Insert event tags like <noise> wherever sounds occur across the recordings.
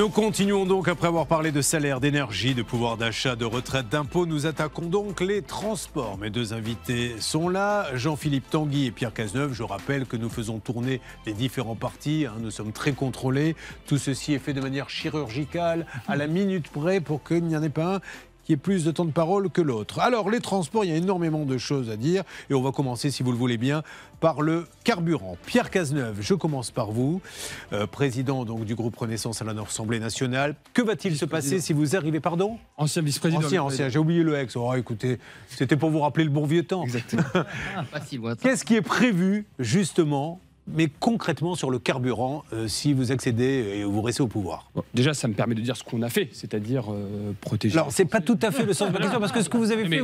Nous continuons donc, après avoir parlé de salaire, d'énergie, de pouvoir d'achat, de retraite, d'impôts, nous attaquons donc les transports. Mes deux invités sont là, Jean-Philippe Tanguy et Pierre Cazeneuve. Je rappelle que nous faisons tourner les différents partis, hein. nous sommes très contrôlés. Tout ceci est fait de manière chirurgicale, à la minute près, pour qu'il n'y en ait pas un plus de temps de parole que l'autre. Alors, les transports, il y a énormément de choses à dire. Et on va commencer, si vous le voulez bien, par le carburant. Pierre Cazeneuve, je commence par vous, euh, président donc, du groupe Renaissance à la Assemblée nationale. Que va-t-il se passer si vous arrivez, pardon Ancien vice-président. Ancien, ancien, j'ai oublié le ex. Oh, écoutez, c'était pour vous rappeler le bon vieux temps. Exactement. <laughs> Ah, Qu'est-ce qui est prévu, justement, mais concrètement sur le carburant euh, si vous accédez et vous restez au pouvoir Déjà, ça me permet de dire ce qu'on a fait, c'est-à-dire euh, protéger. Alors, c'est pas tout à fait le sens de la question, parce que ce que vous avez fait.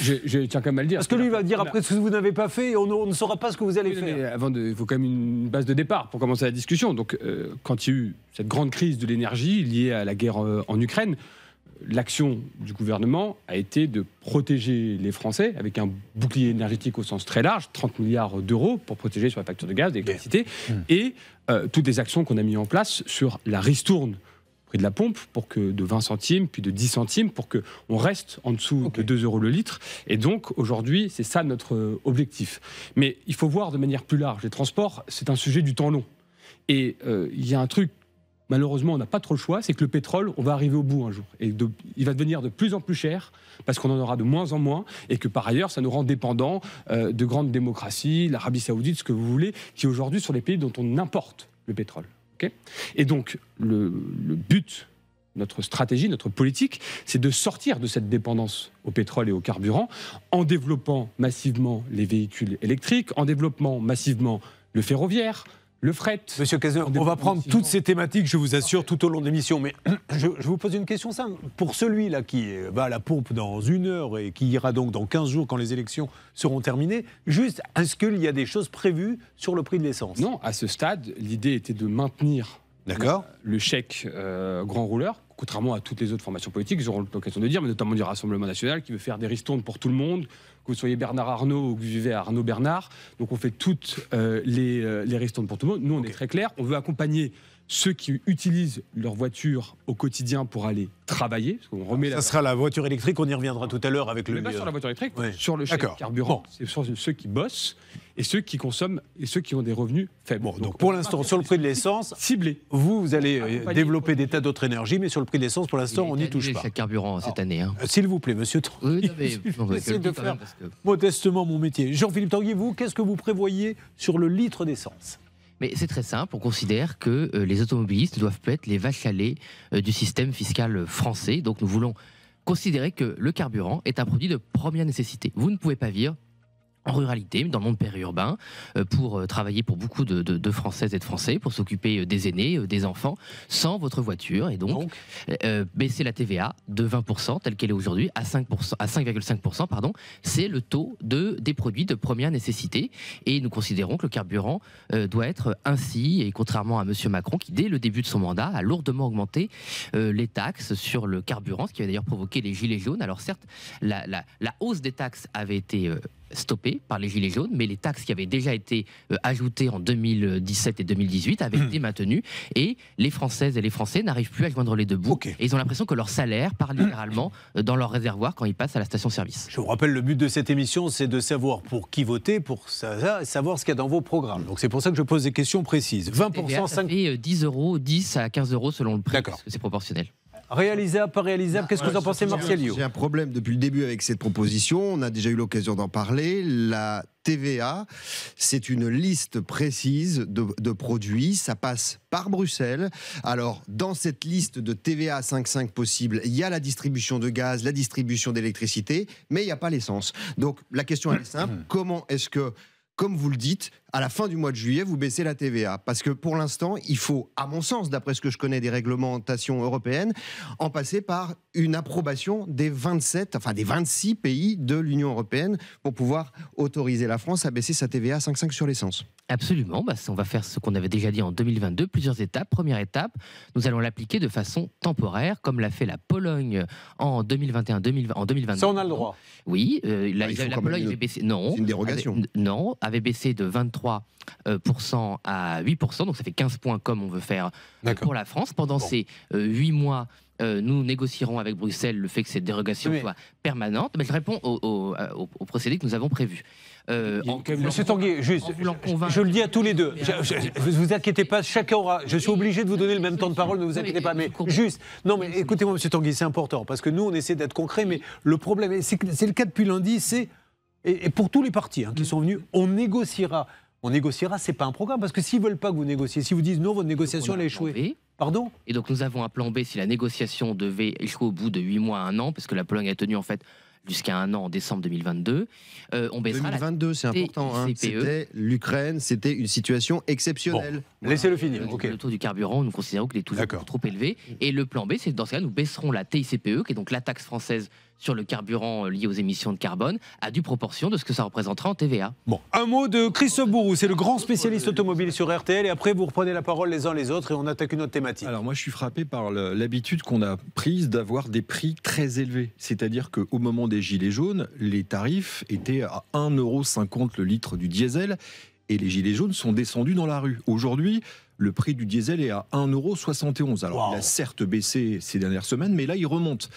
Je, tiens quand même à le dire. Parce que lui, il va dire après ce que vous n'avez pas fait et on, ne saura pas ce que vous allez faire. avant, de, il faut quand même une base de départ pour commencer la discussion. Donc, euh, quand il y a eu cette grande crise de l'énergie liée à la guerre en Ukraine, l'action du gouvernement a été de protéger les Français avec un bouclier énergétique au sens très large, 30 milliards d'euros pour protéger sur la facture de gaz, d'électricité, hmm. et euh, toutes les actions qu'on a mises en place sur la ristourne prix de la pompe pour que de 20 centimes, puis de 10 centimes, pour que on reste en dessous de 2 euros le litre. Et donc, aujourd'hui, c'est ça notre euh, objectif. Mais il faut voir de manière plus large. Les transports, c'est un sujet du temps long. Et euh, il y a un truc malheureusement, on n'a pas trop le choix, c'est que le pétrole, on va arriver au bout un jour. Et il va devenir de plus en plus cher, parce qu'on en aura de moins en moins, et que par ailleurs, ça nous rend dépendants euh, de grandes démocraties, l'Arabie saoudite, ce que vous voulez, qui aujourd'hui sont les pays dont on importe le pétrole. et donc, le but notre stratégie, notre politique, c'est de sortir de cette dépendance au pétrole et au carburant en développant massivement les véhicules électriques, en développant massivement le ferroviaire, le fret. Monsieur Cazeneuve, on va prendre toutes ces thématiques, je vous assure, tout au long de l'émission. Mais <clears throat> je, vous pose une question simple. Pour celui-là qui va à la pompe dans une heure et qui ira donc dans 15 jours quand les élections seront terminées, juste, est-ce qu'il y a des choses prévues sur le prix de l'essence Non, à ce stade, l'idée était de maintenir le, le chèque euh, grand rouleur contrairement à toutes les autres formations politiques, ils l'occasion de dire, mais notamment du Rassemblement national qui veut faire des ristournes pour tout le monde, que vous soyez Bernard Arnault ou que vous vivez à Arnaud Bernard. Donc on fait toutes euh, les, euh, les, ristournes pour tout le monde. Nous, on est très clair, on veut accompagner ceux qui utilisent leur voiture au quotidien pour aller travailler. remet ça sera la voiture électrique, on y reviendra tout à l'heure avec le. Pas sur la voiture électrique, sur le carburant. C'est ceux qui bossent et ceux qui consomment et ceux qui ont des revenus faibles. Bon, donc, pour l'instant, sur le prix de l'essence, ciblé. Vous, vous allez euh, développer des tas d'autres énergies, mais sur le prix de l'essence, pour l'instant, on n'y touche pas. carburant cette ah. année. Hein. Euh, s'il vous plaît, monsieur. Oui, <laughs> J'essaie de faire modestement mon métier. Jean-Philippe Tanguy, vous, qu'est-ce que vous prévoyez sur le litre d'essence mais c'est très simple, on considère que euh, les automobilistes doivent peut être les vaches à euh, du système fiscal français. Donc nous voulons considérer que le carburant est un produit de première nécessité. Vous ne pouvez pas vivre en ruralité, dans le monde périurbain, euh, pour euh, travailler pour beaucoup de, Françaises et de Français, pour s'occuper euh, des aînés, des enfants, sans votre voiture. Et donc, baisser la TVA de 20%, telle qu'elle est aujourd'hui, à 5,5%, à 5,5% pardon, c'est le taux de, des produits de première nécessité. Et nous considérons que le carburant doit être ainsi, et contrairement à M. Macron, qui dès le début de son mandat a lourdement augmenté les taxes sur le carburant, ce qui a d'ailleurs provoqué les gilets jaunes. Alors certes, la, la hausse des taxes avait été stoppés par les Gilets jaunes, mais les taxes qui avaient déjà été euh, ajoutées en 2017 et 2018 avaient hmm. été maintenues et les Françaises et les Français n'arrivent plus à joindre les deux bouts. Et ils ont l'impression que leur salaire part hmm. littéralement euh, dans leur réservoir quand ils passent à la station-service. Je vous rappelle, le but de cette émission, c'est de savoir pour qui voter, pour savoir ce qu'il y a dans vos programmes. Donc c'est pour ça que je pose des questions précises. 20%, 5... 10 euros, 10 à 15 euros selon le prix, c'est proportionnel. Réalisable, pas réalisable Qu'est-ce que vous en pensez, Martialio J'ai un problème depuis le début avec cette proposition. On a déjà eu l'occasion d'en parler. La TVA, c'est une liste précise de, produits. Ça passe par Bruxelles. Alors, dans cette liste de TVA 5,5 possible, il y a la distribution de gaz, la distribution d'électricité, mais il n'y a pas l'essence. Donc, la question, est simple. Mmh. Comment est-ce que comme vous le dites, à la fin du mois de juillet, vous baissez la TVA. Parce que pour l'instant, il faut, à mon sens, d'après ce que je connais des réglementations européennes, en passer par une approbation des 27, enfin des 26 pays de l'Union européenne pour pouvoir autoriser la France à baisser sa TVA à 5,5 sur l'essence. Absolument, bah, on va faire ce qu'on avait déjà dit en 2022, plusieurs étapes. Première étape, nous allons l'appliquer de façon temporaire, comme l'a fait la Pologne en 2021, 2020, en 2022. Ça, on a le droit. Oui, euh, la, bah, Pologne avait baissé. Non. C'est une dérogation. non, avait baissé de 23% euh, à 8%, donc ça fait 15 points comme on veut faire euh, pour la France. Pendant ces 8 euh, mois, nous négocierons avec Bruxelles le fait que cette dérogation soit permanente, mais je répond au, procédé que nous avons prévu. Euh, Monsieur Tanguy, juste, je, le dis à tous les deux, ne vous inquiétez pas, chacun aura, je suis obligé de vous donner le même temps de parole, ne vous inquiétez pas, mais juste, non mais écoutez-moi Monsieur Tanguy, c'est important, parce que nous on essaie d'être concret, mais le problème, c'est le cas depuis lundi, c'est et, pour tous les partis hein, qui mm. sont venus, on négociera. On négociera, c'est pas un programme, parce que s'ils veulent pas que vous négociez, si vous disent non, votre négociation a échoué. Pardon Et donc nous avons un plan B si la négociation devait échouer au bout de 8 mois à 1 an, parce que la Pologne a tenu en fait jusqu'à un an en décembre 2022. Euh, on baissera 2022, c'est important. Hein. E. C'était l'Ukraine, c'était une situation exceptionnelle. Laissez-le finir. Le, le, taux du carburant, nous considérons qu'il est toujours trop élevé. Et le plan B, c'est que dans ce cas, nous baisserons la TICPE, qui est donc la taxe française sur le carburant euh, lié aux émissions de carbone à due proportion de ce que ça représentera en TVA. Bon, un mot de Christophe Bourou, c'est le grand spécialiste automobile sur RTL, et après vous reprenez la parole les uns les autres et on attaque une autre thématique. Alors moi je suis frappé par l'habitude qu'on a prise d'avoir des prix très élevés, c'est-à-dire qu'au moment des Gilets jaunes, les tarifs étaient à 1,50€ le litre du diesel, et les Gilets jaunes sont descendus dans la rue. Aujourd'hui, le prix du diesel est à 1,71€. Alors, il a certes baissé ces dernières semaines, mais là, il remonte.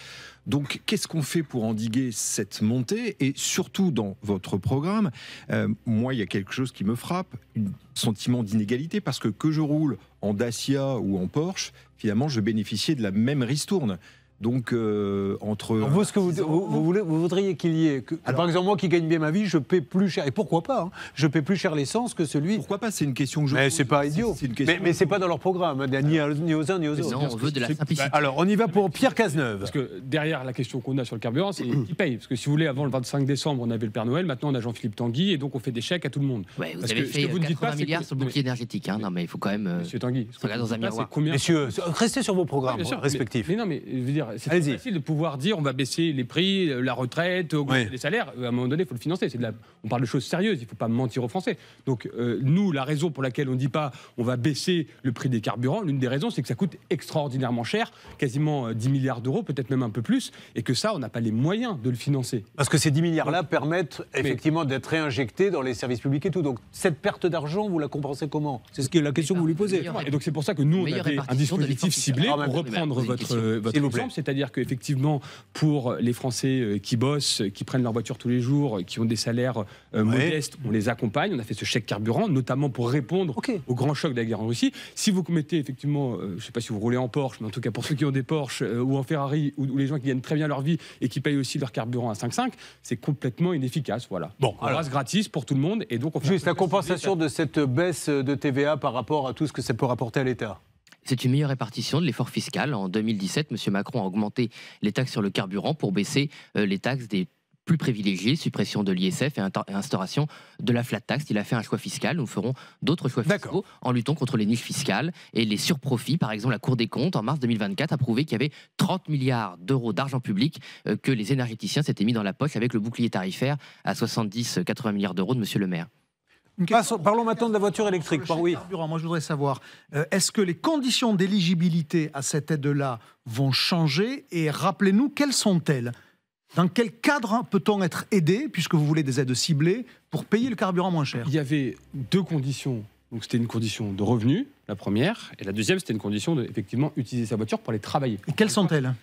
Donc, qu'est-ce qu'on fait pour endiguer cette montée Et surtout, dans votre programme, euh, moi, il y a quelque chose qui me frappe, un sentiment d'inégalité, parce que que je roule en Dacia ou en Porsche, finalement, je bénéficiais de la même ristourne. Donc, euh, entre. vous, ce que vous, voulez, vous voudriez qu'il y ait. par exemple, moi qui gagne bien ma vie, je paie plus cher. Et pourquoi pas hein, Je paie plus cher l'essence que celui. Pourquoi pas C'est une question que je. Mais c'est pas idiot. C'est, mais, c'est pas dans leur programme, hein, ni, aux uns ni aux autres. Non, on veut de la simplicité. Bah, alors, on y va pour Pierre Cazeneuve. Parce que derrière la question qu'on a sur le carburant, c'est <coughs> qui paye Parce que si vous voulez, avant le 25 décembre, on avait le Père Noël, maintenant on a Jean-Philippe Tanguy, et donc on fait des chèques à tout le monde. Ouais, vous avez fait vous euh, milliards sur le bouclier énergétique. Hein. non, mais il faut quand même. Euh, Monsieur Tanguy, dans un miroir. Messieurs, restez sur vos programmes respectifs. Mais non, mais je veux dire. C'est facile de pouvoir dire on va baisser les prix, la retraite, augmenter les salaires. Euh, à un moment donné, il faut le financer. On parle de choses sérieuses, il ne faut pas mentir aux Français. Donc, euh, nous, la raison pour laquelle on ne dit pas on va baisser le prix des carburants, l'une des raisons, c'est que ça coûte extraordinairement cher, quasiment 10 euh, milliards d'euros, peut-être même un peu plus, et que ça, on n'a pas les moyens de le financer. Parce que ces 10 milliards-là permettent effectivement d'être réinjectés dans les services publics et tout. Donc, cette perte d'argent, vous la compensez comment C'est ce la question que vous lui posez. Et donc, c'est pour ça que nous, on a un dispositif ciblé ah, pour reprendre votre, votre c'est-à-dire qu'effectivement, pour les Français euh, qui bossent, qui prennent leur voiture tous les jours, euh, qui ont des salaires euh, modestes, on les accompagne, on a fait ce chèque carburant, notamment pour répondre au grand choc de la guerre en Russie. Si vous commettez effectivement, je ne sais pas si vous roulez en Porsche, mais en tout cas pour ceux qui ont des Porsche ou en Ferrari, ou, les gens qui gagnent très bien leur vie et qui payent aussi leur carburant à 5,5, c'est complètement inefficace. Voilà. Bon, on alors... gratis pour tout le monde et donc Juste la compensation de cette baisse de TVA par rapport à tout ce que ça peut rapporter à l'État. C'est une meilleure répartition de l'effort fiscal. En 2017, M. Macron a augmenté les taxes sur le carburant pour baisser euh, les taxes des plus privilégiés, suppression de l'ISF et instauration de la flat tax. Il a fait un choix fiscal. Nous ferons d'autres choix fiscaux en luttant contre les niches fiscales et les surprofits. Par exemple, la Cour des comptes, en mars 2024, a prouvé qu'il y avait 30 milliards d'euros d'argent public euh, que les énergéticiens s'étaient mis dans la poche avec le bouclier tarifaire à 70-80 milliards d'euros de M. Le Maire. Parlons maintenant de la voiture électrique. oui. Moi, je voudrais savoir, euh, est-ce que les conditions d'éligibilité à cette aide-là vont changer Et rappelez-nous, quelles sont-elles dans quel cadre peut-on être aidé, puisque vous voulez des aides ciblées, pour payer le carburant moins cher Il y avait deux conditions. Donc c'était une condition de revenu, la première, et la deuxième, c'était une condition de utiliser sa voiture pour aller travailler. Et quelles sont-elles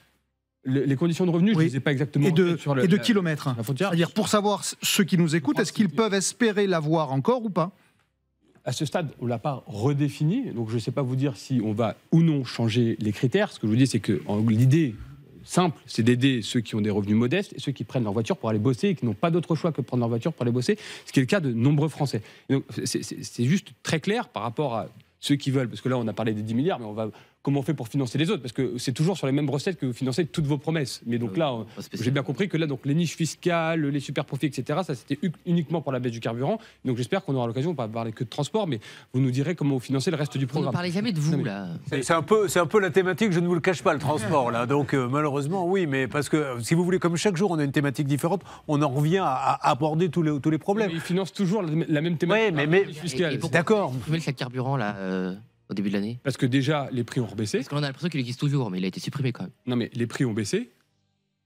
les conditions de revenus, je ne sais pas exactement. Et de, sur la, kilomètres. C'est-à-dire, pour savoir ceux qui nous écoutent, est-ce qu'ils peuvent espérer l'avoir encore ou pas à ce stade, on ne l'a pas redéfini, donc je ne sais pas vous dire si on va ou non changer les critères. Ce que je vous dis, c'est que l'idée simple, c'est d'aider ceux qui ont des revenus modestes et ceux qui prennent leur voiture pour aller bosser et qui n'ont pas d'autre choix que de prendre leur voiture pour aller bosser, ce qui est le cas de nombreux Français. C'est juste très clair par rapport à ceux qui veulent, parce que là on a parlé des 10 milliards, mais on va comment on fait pour financer les autres Parce que c'est toujours sur les mêmes recettes que vous financez toutes vos promesses. Mais donc euh, là, euh, j'ai bien compris que là, donc les niches fiscales, les superprofits, etc., ça c'était uniquement pour la baisse du carburant. Donc j'espère qu'on aura l'occasion, de pas parler que de transport, mais vous nous direz comment vous financez le reste du programme. On ne parlez jamais de vous, là. C'est un, peu, un peu la thématique, je ne vous le cache pas, le transport, là. Donc euh, malheureusement, oui, mais parce que si vous voulez, comme chaque jour, on a une thématique différente, on en revient à, aborder tous les, tous les problèmes. Mais ils financent toujours la, même thématique. Oui, mais, mais, d'accord. Vous le carburant, là au début de l'année Parce que déjà, les prix ont baissé. Parce qu'on a l'impression qu'il existe toujours, mais il a été supprimé quand même. Non, mais les prix ont baissé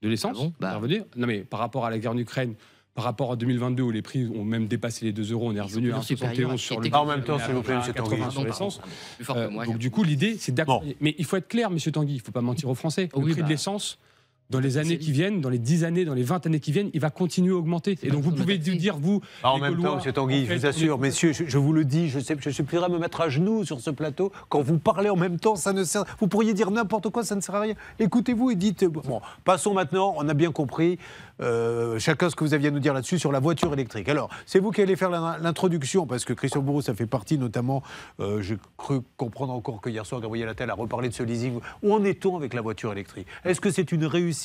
de l'essence. Ah bah. Non, mais par rapport à la guerre en Ukraine, par rapport à 2022 où les prix ont même dépassé les 2 euros, on est revenu à 71 sur le. Ah, en même temps, s'il vous plaît, l'essence. Euh, donc, du coup, l'idée, c'est d'accord. Mais il faut être clair, M. Tanguy, il ne faut pas mentir aux Français. Le prix de bah. l'essence, dans les bah, années qui viennent, dans les 10 années, dans les 20 années qui viennent, il va continuer à augmenter. Et donc vous pouvez dire, vous... Ah, en même temps, M. Tanguy, je vous assure, messieurs, je, vous le dis, je sais, je prêt à me mettre à genoux sur ce plateau. Quand vous parlez en même temps, ça ne sert... Vous pourriez dire n'importe quoi, ça ne sert à rien. Écoutez-vous et dites... Bon, passons maintenant, on a bien compris euh, chacun ce que vous aviez à nous dire là-dessus sur la voiture électrique. Alors, c'est vous qui allez faire l'introduction, parce que Christian Bourreau, ça fait partie notamment... Euh, j'ai cru comprendre encore que hier soir, Gabriel Attal a reparlé de ce leasing. Où en est-on avec la voiture électrique Est-ce que c'est une réussite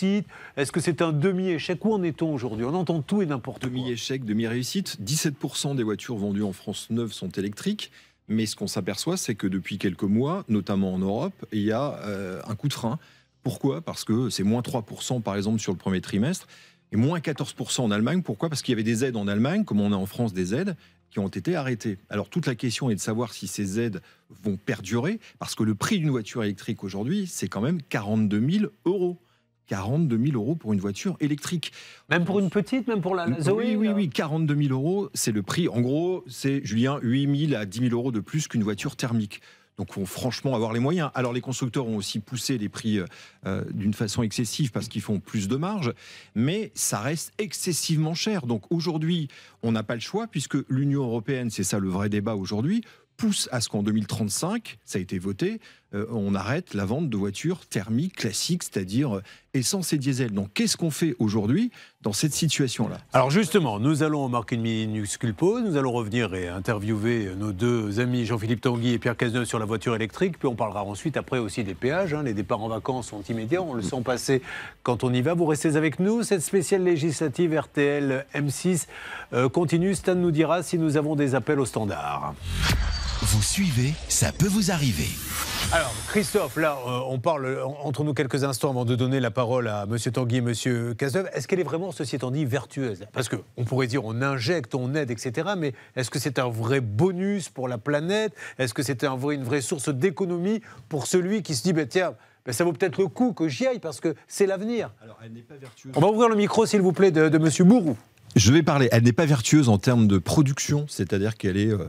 est-ce que c'est un demi-échec Où en est-on aujourd'hui On entend tout et n'importe quoi. Demi-échec, demi-réussite. 17% des voitures vendues en France neuves sont électriques. Mais ce qu'on s'aperçoit, c'est que depuis quelques mois, notamment en Europe, il y a euh, un coup de frein. Pourquoi Parce que c'est moins 3% par exemple sur le premier trimestre et moins 14% en Allemagne. Pourquoi Parce qu'il y avait des aides en Allemagne, comme on a en France des aides, qui ont été arrêtées. Alors toute la question est de savoir si ces aides vont perdurer, parce que le prix d'une voiture électrique aujourd'hui, c'est quand même 42 000 euros. 42 000 euros pour une voiture électrique. Même pour euh, une petite, même pour la Zoé Oui, oui, euh oui, 42 000 euros, c'est le prix. En gros, c'est, Julien, 8 000 à 10 000 euros de plus qu'une voiture thermique. Donc, on, franchement, avoir les moyens. Alors, les constructeurs ont aussi poussé les prix euh, d'une façon excessive parce qu'ils font plus de marge, mais ça reste excessivement cher. Donc, aujourd'hui, on n'a pas le choix puisque l'Union européenne, c'est ça le vrai débat aujourd'hui, pousse à ce qu'en 2035, ça a été voté, euh, on arrête la vente de voitures thermiques classiques, c'est-à-dire euh, essence et diesel. Donc qu'est-ce qu'on fait aujourd'hui dans cette situation-là Alors justement, nous allons marquer une minuscule pause, nous allons revenir et interviewer euh, nos deux amis Jean-Philippe Tanguy et Pierre Cazeneuve sur la voiture électrique, puis on parlera ensuite après aussi des péages. Hein, les départs en vacances sont immédiats, on le sent passer quand on y va. Vous restez avec nous, cette spéciale législative RTL M6 continue. Stan nous dira si nous avons des appels au standard. Vous suivez, ça peut vous arriver. Alors, Christophe, là, euh, on parle entre nous quelques instants avant de donner la parole à M. Tanguy et M. Cazeneuve. Est-ce qu'elle est vraiment, ceci étant dit, vertueuse Parce qu'on pourrait dire on injecte, on aide, etc. Mais est-ce que c'est un vrai bonus pour la planète Est-ce que c'est une vraie source d'économie pour celui qui se dit, bah, tiens, bah, ça vaut peut-être le coup que j'y aille parce que c'est l'avenir. Alors, elle n'est pas vertueuse. On va ouvrir le micro, s'il vous plaît, de, de M. Mourou. Je vais parler. Elle n'est pas vertueuse en termes de production, c'est-à-dire qu'elle est. Euh,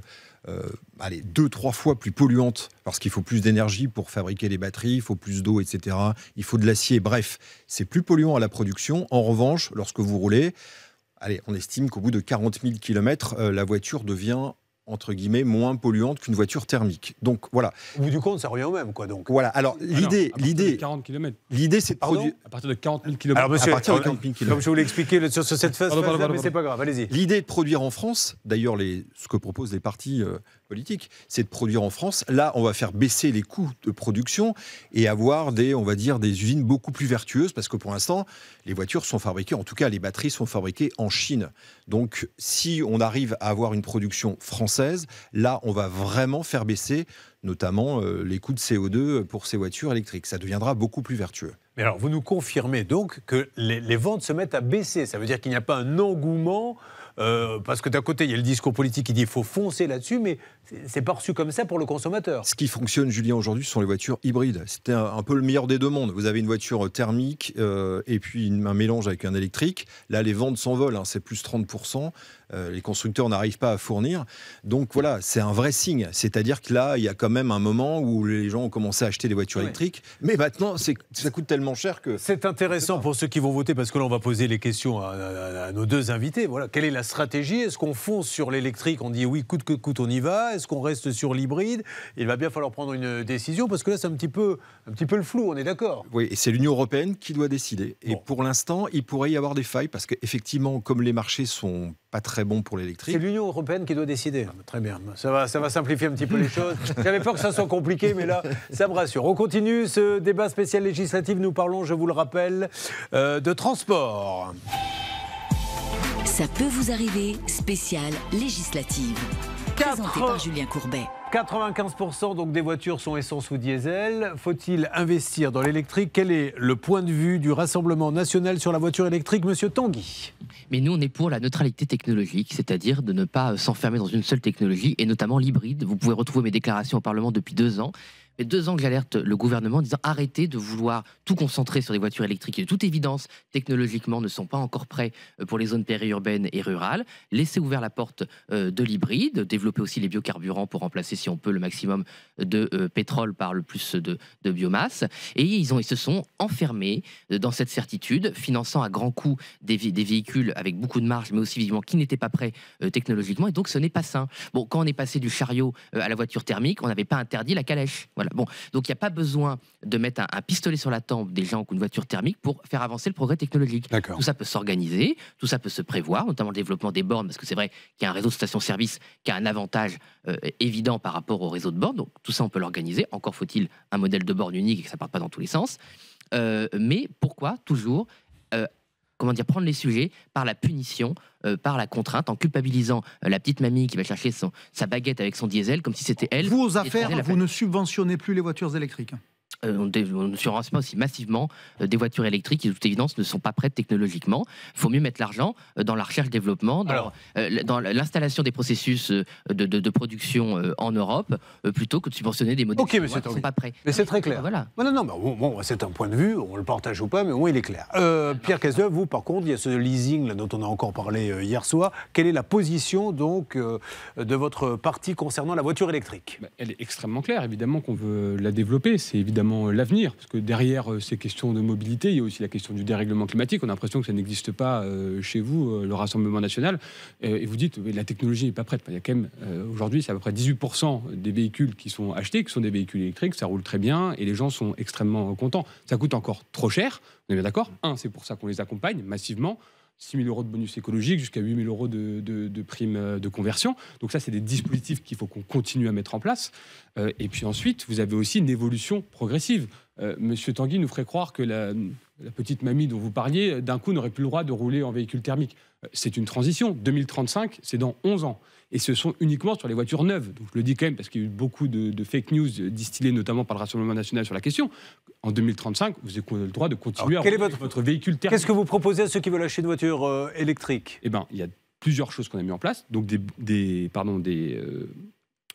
euh, allez, deux, trois fois plus polluante parce qu'il faut plus d'énergie pour fabriquer les batteries, il faut plus d'eau, etc. Il faut de l'acier, bref, c'est plus polluant à la production. En revanche, lorsque vous roulez, allez, on estime qu'au bout de 40 000 km, la voiture devient entre guillemets, moins polluante qu'une voiture thermique. Donc voilà. Au bout du compte, ça revient au même, quoi. Donc. Voilà. Alors ah l'idée, l'idée, c'est de produire à partir de 40 000 km. Alors monsieur, à partir de 40 000 km. comme je vous l'ai expliqué sur, cette phase, mais c'est pas grave. Allez-y. L'idée de produire en France, d'ailleurs, ce que proposent les partis euh, c'est de produire en France. Là, on va faire baisser les coûts de production et avoir des, on va dire, des usines beaucoup plus vertueuses parce que pour l'instant, les voitures sont fabriquées, en tout cas, les batteries sont fabriquées en Chine. Donc, si on arrive à avoir une production française, là, on va vraiment faire baisser notamment euh, les coûts de CO2 pour ces voitures électriques. Ça deviendra beaucoup plus vertueux. Mais alors, vous nous confirmez donc que les, les ventes se mettent à baisser. Ça veut dire qu'il n'y a pas un engouement euh, parce que d'un côté, il y a le discours politique qui dit qu'il faut foncer là-dessus, mais c'est pas reçu comme ça pour le consommateur. Ce qui fonctionne, Julien, aujourd'hui, ce sont les voitures hybrides. C'était un, peu le meilleur des deux mondes. Vous avez une voiture thermique euh, et puis un mélange avec un électrique. Là, les ventes s'envolent, hein, c'est plus 30%. Euh, les constructeurs n'arrivent pas à fournir. Donc voilà, c'est un vrai signe. C'est-à-dire que là, il y a quand même un moment où les gens ont commencé à acheter des voitures électriques, mais maintenant, ça coûte tellement cher que... C'est intéressant pour ceux qui vont voter, parce que là, on va poser les questions à, nos deux invités. Voilà, quelle est la stratégie Est-ce qu'on fonce sur l'électrique On dit oui, coûte que coûte, on y va. Est-ce qu'on reste sur l'hybride Il va bien falloir prendre une décision, parce que là, c'est un petit peu, un petit peu le flou, on est d'accord Oui, et c'est l'Union européenne qui doit décider. Et pour l'instant, il pourrait y avoir des failles, parce qu'effectivement, comme les marchés sont pas très bon pour l'électrique. C'est l'Union européenne qui doit décider. Ah, très bien, ça va, ça va simplifier un petit peu les choses. J'avais peur que ça soit compliqué, mais là, ça me rassure. On continue ce débat spécial législatif. Nous parlons, je vous le rappelle, euh, de transport. Ça peut vous arriver, spécial législative. Présenté par Julien Courbet. 95% donc des voitures sont essence ou diesel. Faut-il investir dans l'électrique Quel est le point de vue du Rassemblement national sur la voiture électrique, Monsieur Tanguy Mais nous, on est pour la neutralité technologique, c'est-à-dire de ne pas s'enfermer dans une seule technologie, et notamment l'hybride. Vous pouvez retrouver mes déclarations au Parlement depuis deux ans deux ans que j'alerte le gouvernement en disant arrêtez de vouloir tout concentrer sur les voitures électriques qui, de toute évidence, technologiquement, ne sont pas encore prêts euh, pour les zones périurbaines et rurales. Laissez ouvert la porte euh, de l'hybride, développer aussi les biocarburants pour remplacer, si on peut, le maximum de euh, pétrole par le plus de, biomasse. Et ils, ont, ils se sont enfermés dans cette certitude, finançant à grands coûts des, des véhicules avec beaucoup de marge, mais aussi vivement qui n'étaient pas prêts technologiquement. Et donc, ce n'est pas sain. Bon, quand on est passé du chariot à la voiture thermique, on n'avait pas interdit la calèche. Voilà bon, donc il n'y a pas besoin de mettre un, pistolet sur la tempe des gens ou une voiture thermique pour faire avancer le progrès technologique. Tout ça peut s'organiser, tout ça peut se prévoir, notamment le développement des bornes, parce que c'est vrai qu'il y a un réseau de stations-service qui a un avantage euh, évident par rapport au réseau de bornes. Donc tout ça, on peut l'organiser. Encore faut-il un modèle de borne unique et que ça ne parte pas dans tous les sens. Euh, mais pourquoi toujours comment dire, prendre les sujets par la punition, euh, par la contrainte, en culpabilisant euh, la petite mamie qui va chercher son, sa baguette avec son diesel, comme si c'était elle. Vous, aux affaires, vous ne subventionnez plus les voitures électriques euh, on, ne pas aussi massivement euh, des voitures électriques qui, de toute évidence, ne sont pas prêtes technologiquement. Il faut mieux mettre l'argent euh, dans la recherche-développement, dans, dans l'installation des processus de, production en Europe, plutôt que de subventionner des modèles qui ne sont pas prêts. Mais c'est très clair. Non, non, c'est un point de vue, on le partage ou pas, mais au moins il est clair. Pierre Cazeneuve, vous, par contre, il y a ce leasing là, dont on a encore parlé hier soir. Quelle est la position donc de votre parti concernant la voiture électrique bah, Elle est extrêmement claire. Évidemment qu'on veut la développer. C'est évidemment euh, l'avenir, parce que derrière euh, ces questions de mobilité, il y a aussi la question du dérèglement climatique. On a l'impression que ça n'existe pas euh, chez vous, le Rassemblement national. Et vous dites, mais la technologie n'est pas prête. Il y a quand même, aujourd'hui, c'est à peu près 18% des véhicules qui sont achetés, qui sont des véhicules électriques, ça roule très bien, et les gens sont extrêmement contents. Ça coûte encore trop cher, on est bien d'accord. Un, c'est pour ça qu'on les accompagne massivement. 6 000 euros de bonus écologique, jusqu'à 8 000 euros de, de, de primes euh, de conversion. Donc ça, c'est des dispositifs qu'il faut qu'on continue à mettre en place. Euh, et puis ensuite, vous avez aussi une évolution progressive. Euh, Monsieur Tanguy nous ferait croire que la, la petite mamie dont vous parliez, d'un coup, n'aurait plus le droit de rouler en véhicule thermique. C'est une transition. 2035, c'est dans 11 ans et ce sont uniquement sur les voitures neuves. Donc je le dis quand même parce qu'il y a eu beaucoup de, fake news distillées notamment par le Rassemblement national sur la question. En 2035, vous avez le droit de continuer à quel est votre, votre véhicule thermique. Qu'est-ce que vous proposez à ceux qui veulent acheter une voiture euh, électrique Eh bien, il y a plusieurs choses qu'on a mis en place, donc des, pardon, des, euh,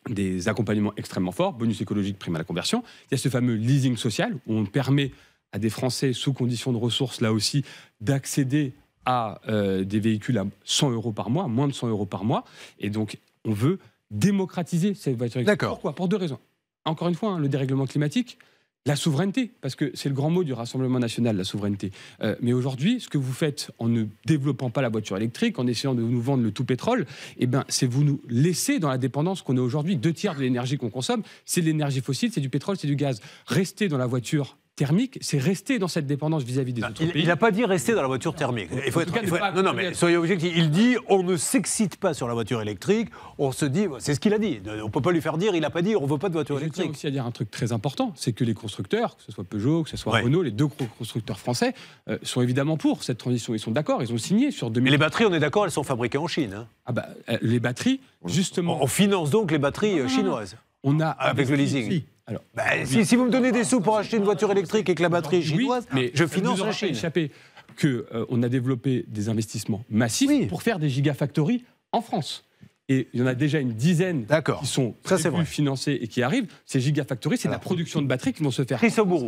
des accompagnements extrêmement forts, bonus écologique, prime à la conversion. Il y a ce fameux leasing social où on permet à des Français sous conditions de ressources, là aussi, d'accéder à euh, des véhicules à 100 euros par mois, moins de 100 euros par mois. Et donc, on veut démocratiser cette voiture électrique. Pourquoi Pour deux raisons. Encore une fois, hein, le dérèglement climatique, la souveraineté, parce que c'est le grand mot du Rassemblement national, la souveraineté. Euh, mais aujourd'hui, ce que vous faites en ne développant pas la voiture électrique, en essayant de nous vendre le tout pétrole, eh ben, c'est vous nous laisser dans la dépendance qu'on a aujourd'hui. Deux tiers de l'énergie qu'on consomme, c'est de l'énergie fossile, c'est du pétrole, c'est du gaz. Rester dans la voiture thermique, c'est rester dans cette dépendance vis-à-vis des il, n'a pas dit rester dans la voiture thermique. Il faut, cas, non, non, mais objectifs. Il dit on ne s'excite pas sur la voiture électrique. On se dit, c'est ce qu'il a dit. On ne peut pas lui faire dire, il n'a pas dit, on ne veut pas de voiture électrique. Je aussi à dire un truc très important, c'est que les constructeurs, que ce soit Peugeot, que ce soit Renault, les deux constructeurs français, euh, sont évidemment pour cette transition. Ils sont d'accord, ils ont signé sur 2000. Mais les batteries, on est d'accord, elles sont fabriquées en Chine. Hein. Ah bah, euh, les batteries, justement. On, finance donc les batteries euh, ah. chinoises. On a avec le leasing. Alors, bah, si, vous me donnez des sous pour acheter une voiture électrique et que la batterie est chinoise, mais je eh finance la Chine. Échappé que euh, on a développé des investissements massifs pour faire des gigafactories en France. Et il y en a déjà une dizaine qui sont très plus financées et qui arrivent. Ces gigafactories, c'est la production de batteries qui vont se faire.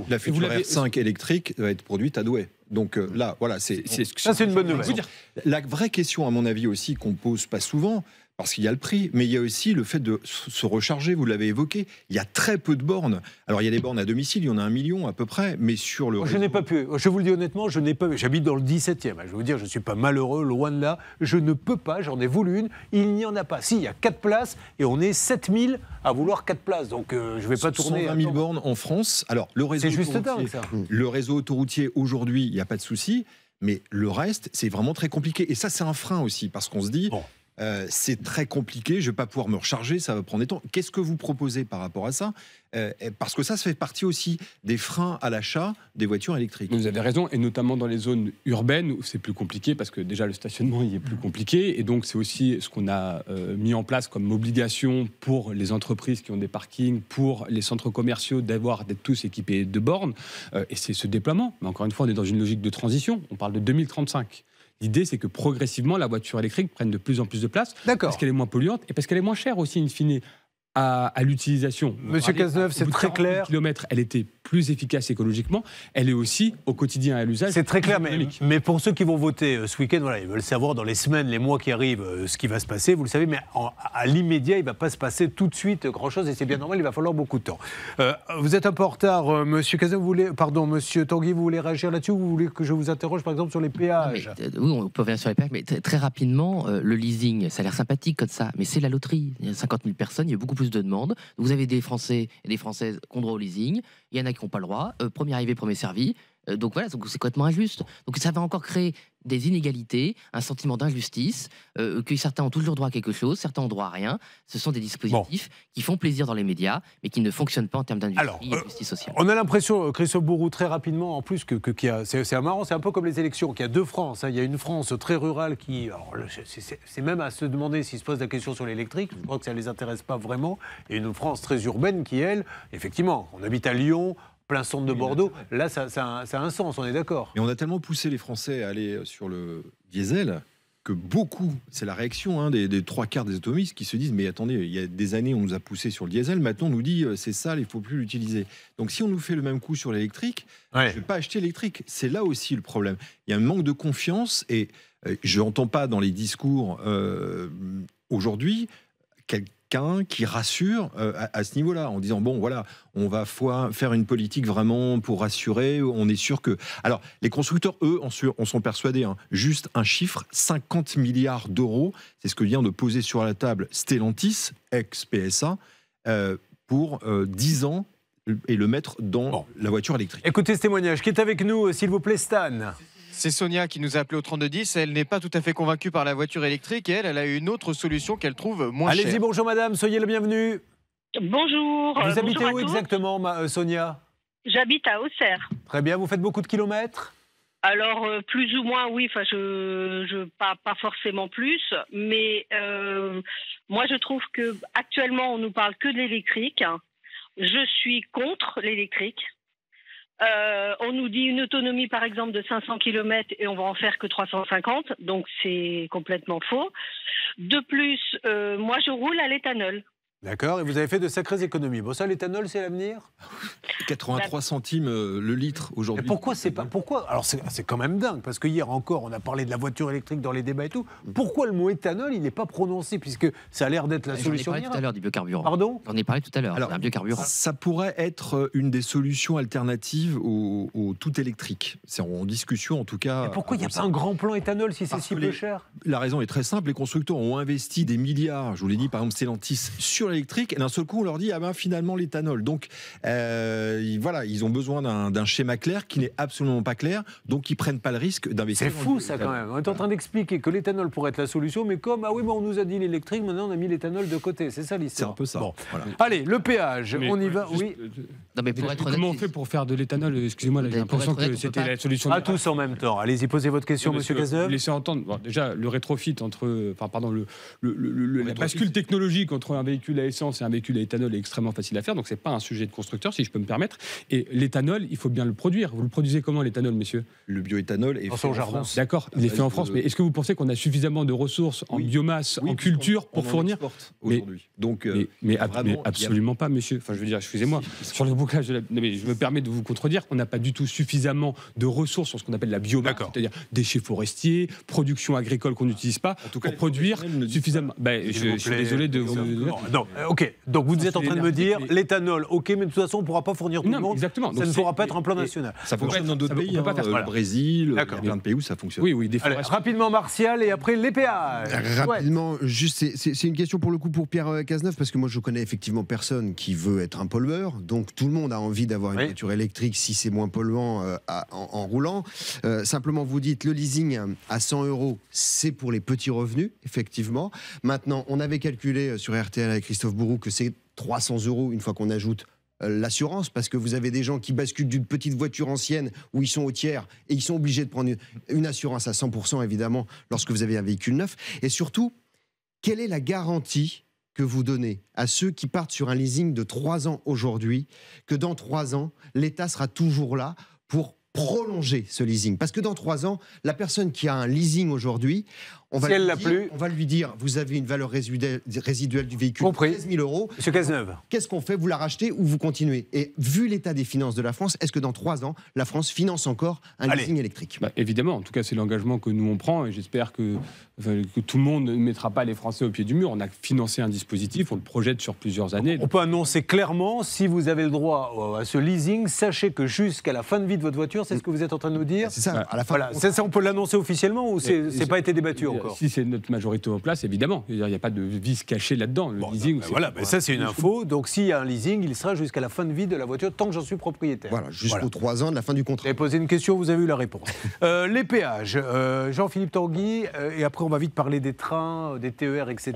La future R5 électrique va être produite à Douai. Donc euh, là, voilà, c'est. Ça, c'est une bonne nouvelle. La vraie question, à mon avis aussi, qu'on pose pas souvent, parce qu'il y a le prix, mais il y a aussi le fait de se recharger, vous l'avez évoqué. Il y a très peu de bornes. Alors, il y a des bornes à domicile, il y en a un million à peu près, mais sur le. réseau... Je n'ai pas pu. Je vous le dis honnêtement, je n'ai pas. J'habite dans le 17e. Hein. Je vais vous dire, je ne suis pas malheureux, loin de là. Je ne peux pas, j'en ai voulu une. Il n'y en a pas. s'il y a 4 places et on est 7000 à vouloir 4 places. Donc, euh, je ne vais pas tourner. 120 000 hein. bornes en France. Alors, le réseau. C'est juste dingue, ça. Mmh. Le réseau autoroutier, aujourd'hui, il n'y a pas de souci. Mais le reste, c'est vraiment très compliqué. Et ça, c'est un frein aussi, parce qu'on se dit, euh, c'est très compliqué, je ne vais pas pouvoir me recharger, ça va prendre des temps. Qu'est-ce que vous proposez par rapport à ça euh, Parce que ça, ça fait partie aussi des freins à l'achat des voitures électriques. Vous avez raison, et notamment dans les zones urbaines où c'est plus compliqué, parce que déjà le stationnement y est plus compliqué, et donc c'est aussi ce qu'on a euh, mis en place comme obligation pour les entreprises qui ont des parkings, pour les centres commerciaux d'avoir d'être tous équipés de bornes, et c'est ce déploiement. Mais encore une fois, on est dans une logique de transition, on parle de 2035. L'idée, c'est que progressivement, la voiture électrique prenne de plus en plus de place. Parce qu'elle est moins polluante et parce qu'elle est moins chère aussi, in fine à, l'utilisation. Monsieur Cazeneuve, c'est très clair. Kilomètres, elle était plus efficace écologiquement. Elle est aussi au quotidien à l'usage. C'est très clair, mais, mais, pour ceux qui vont voter euh, ce week-end, voilà, ils veulent savoir dans les semaines, les mois qui arrivent, euh, ce qui va se passer. Vous le savez, mais à l'immédiat, il ne va pas se passer tout de suite grand-chose, et c'est bien normal. Il va falloir beaucoup de temps. Euh, vous êtes un peu en retard, Monsieur Cazeneuve. Vous voulez, pardon, Monsieur Tanguy, vous voulez réagir là-dessus ou vous voulez que je vous interroge, par exemple, sur les péages Oui, on peut revenir sur les péages, mais très rapidement, le leasing, ça a l'air sympathique comme ça, mais c'est la loterie. Il y a 50 000 personnes, il y a beaucoup plus de demandes. Vous avez des Français et des Françaises qui ont droit au leasing. Il y en a qui n'ont pas le droit. Euh, premier arrivé, premier servi. Euh, donc voilà, c'est complètement injuste. Donc ça va encore créer des inégalités, un sentiment d'injustice, euh, que certains ont toujours droit à quelque chose, certains ont droit à rien. Ce sont des dispositifs qui font plaisir dans les médias, mais qui ne fonctionnent pas en termes d'injustice et euh, sociale. On a l'impression, Christophe Bourou, très rapidement, en plus, que, c'est marrant, c'est un peu comme les élections, qu'il y a deux France. Hein. Il y a une France très rurale qui. C'est même à se demander s'ils se pose la question sur l'électrique, je crois que ça ne les intéresse pas vraiment, et une France très urbaine qui, elle, effectivement, on habite à Lyon, plein centre de Bordeaux. Là, ça, a un sens, on est d'accord. Et on a tellement poussé les Français à aller sur le diesel que beaucoup, c'est la réaction hein, des, trois quarts des automistes qui se disent mais attendez, il y a des années on nous a poussé sur le diesel, maintenant on nous dit euh, c'est sale, il faut plus l'utiliser. Donc si on nous fait le même coup sur l'électrique, je ne vais pas acheter l'électrique. C'est là aussi le problème. Il y a un manque de confiance et euh, je n'entends pas dans les discours euh, aujourd'hui qui rassure euh, à, ce niveau-là, en disant, bon, voilà, on va faire une politique vraiment pour rassurer, on est sûr que... Alors, les constructeurs, eux, en, sont persuadés, hein. juste un chiffre, 50 milliards d'euros, c'est ce que vient de poser sur la table Stellantis, ex-PSA, euh, pour 10 euh, ans et le mettre dans la voiture électrique. Écoutez ce témoignage qui est avec nous, s'il vous plaît, Stan. C'est Sonia qui nous a appelé au 3210. Elle n'est pas tout à fait convaincue par la voiture électrique et elle, elle a une autre solution qu'elle trouve moins chère. Allez-y, bonjour madame, soyez la bienvenue. Bonjour. Vous habitez où exactement, euh, Sonia J'habite à Auxerre. Très bien, vous faites beaucoup de kilomètres alors euh, plus ou moins oui, enfin pas, pas forcément plus, mais euh, moi je trouve que actuellement on nous parle que de l'électrique. Je suis contre l'électrique euh, on nous dit une autonomie, par exemple, de 500 km et on va en faire que 350, donc c'est complètement faux. De plus, euh, moi, je roule à l'éthanol. D'accord, et vous avez fait de sacrées économies. Bon, ça, l'éthanol, c'est l'avenir 83 centimes euh, le litre aujourd'hui. Pourquoi c'est pas. Pourquoi Alors, c'est quand même dingue, parce que hier encore, on a parlé de la voiture électrique dans les débats et tout. Pourquoi le mot éthanol, il n'est pas prononcé, puisque ça a l'air d'être la solution On parlé tout à l'heure du biocarburant. Pardon On est parlé tout à l'heure un biocarburant. Ça pourrait être euh, une des solutions alternatives au, tout électrique. C'est en discussion, en tout cas. Mais pourquoi il n'y a pas un grand plan éthanol si c'est si peu cher La raison est très simple. Les constructeurs ont investi des milliards, je vous l'ai dit, par exemple, Stellantis, sur électrique et d'un seul coup, on leur dit, ah ben finalement, l'éthanol. Donc, euh, voilà, ils ont besoin d'un schéma clair qui n'est absolument pas clair, donc ils prennent pas le risque d'investir. C'est fou, ça, quand même. On est en train d'expliquer que l'éthanol pourrait être la solution, mais comme, ah oui, mais on nous a dit l'électrique, maintenant on a mis l'éthanol de côté. C'est ça l'histoire. C'est un peu ça. Bon. Allez, le péage, on y euh, va. oui. Euh, non, mais pour être comment on fait pour faire de l'éthanol Excusez-moi, j'ai l'impression que c'était la solution. À tous en même temps. Allez-y, posez votre question, monsieur Cazeneuve. Laissez entendre. déjà, le rétrofit entre. Enfin, pardon, le, la bascule technologique entre un véhicule essence et un véhicule à éthanol est extrêmement facile à faire, donc c'est pas un sujet de constructeur, si je peux me permettre. Et l'éthanol, il faut bien le produire. Vous le produisez comment l'éthanol, monsieur Le bioéthanol est fait en France. D'accord, il est fait en euh, France, mais est-ce que vous pensez qu'on a suffisamment de ressources en biomasse, en culture pour fournir aujourd'hui Donc, euh, mais, absolument pas, monsieur. Enfin, je veux dire, excusez-moi, sur le bouclage mais je me permets de vous contredire. On n'a pas du tout suffisamment de ressources sur ce qu'on appelle la biomasse, c'est-à-dire déchets forestiers, production agricole qu'on n'utilise pas, pour produire suffisamment. Ben, je, suis désolé de vous. non, euh, ok, donc vous, êtes en train de me dire l'éthanol, ok, mais de toute façon on ne pourra pas fournir tout le monde. Exactement. Ça ne pourra pas être un plan national. Ça fonctionne dans d'autres pays, le Brésil, euh, plein de pays où ça fonctionne. Oui, oui, des Rapidement, Martial, et après les Rapidement, juste, c'est une question pour le coup pour Pierre euh, Cazeneuve, parce que moi je connais effectivement personne qui veut être un pollueur, donc tout le monde a envie d'avoir une voiture électrique si c'est moins polluant en, roulant. simplement, vous dites le leasing à 100 euros, c'est pour les petits revenus, effectivement. Maintenant, on avait calculé sur RTL avec Christophe Christophe Bourou, que c'est 300 euros une fois qu'on ajoute euh, l'assurance parce que vous avez des gens qui basculent d'une petite voiture ancienne où ils sont au tiers et ils sont obligés de prendre une assurance à 100% évidemment lorsque vous avez un véhicule neuf et surtout quelle est la garantie que vous donnez à ceux qui partent sur un leasing de trois ans aujourd'hui que dans trois ans l'État sera toujours là pour prolonger ce leasing parce que dans trois ans la personne qui a un leasing aujourd'hui on va, plus, on va lui dire vous avez une valeur résiduelle, du véhicule de 13 000 euros. Monsieur Cazeneuve. Qu'est-ce qu'on fait Vous la rachetez ou vous continuez Et vu l'état des finances de la France, est-ce que dans trois ans, la France finance encore un leasing électrique bah, Évidemment, en tout cas, c'est l'engagement que nous on prend et j'espère que, tout le monde ne mettra pas les Français au pied du mur. On a financé un dispositif, on le projette sur plusieurs années. On peut annoncer clairement si vous avez le droit à ce leasing, sachez que jusqu'à la fin de vie de votre voiture, c'est ce que vous êtes en train de nous dire. C'est ça, bah, à la fin. Voilà. on peut l'annoncer officiellement ou c'est pas été débattu si c'est notre majorité en place, évidemment. Il n'y a pas de vice caché là-dedans. Le leasing. voilà, ça, c'est une info. Donc, s'il y a un leasing, il sera jusqu'à la fin de vie de la voiture tant que j'en suis propriétaire. Voilà, jusqu'aux trois ans de la fin du contrat. J'ai posé une question, vous avez eu la réponse. <laughs> Euh, les péages. Euh, Jean-Philippe Tanguy, euh, et après, on va vite parler des trains, des TER, etc.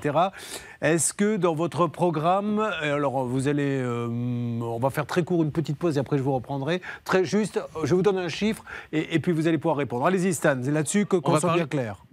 Est-ce que dans votre programme, alors vous allez, on va faire très court une petite pause et après je vous reprendrai. Très juste, je vous donne un chiffre et, puis vous allez pouvoir répondre. Allez-y Stan, là-dessus qu'on soit clair.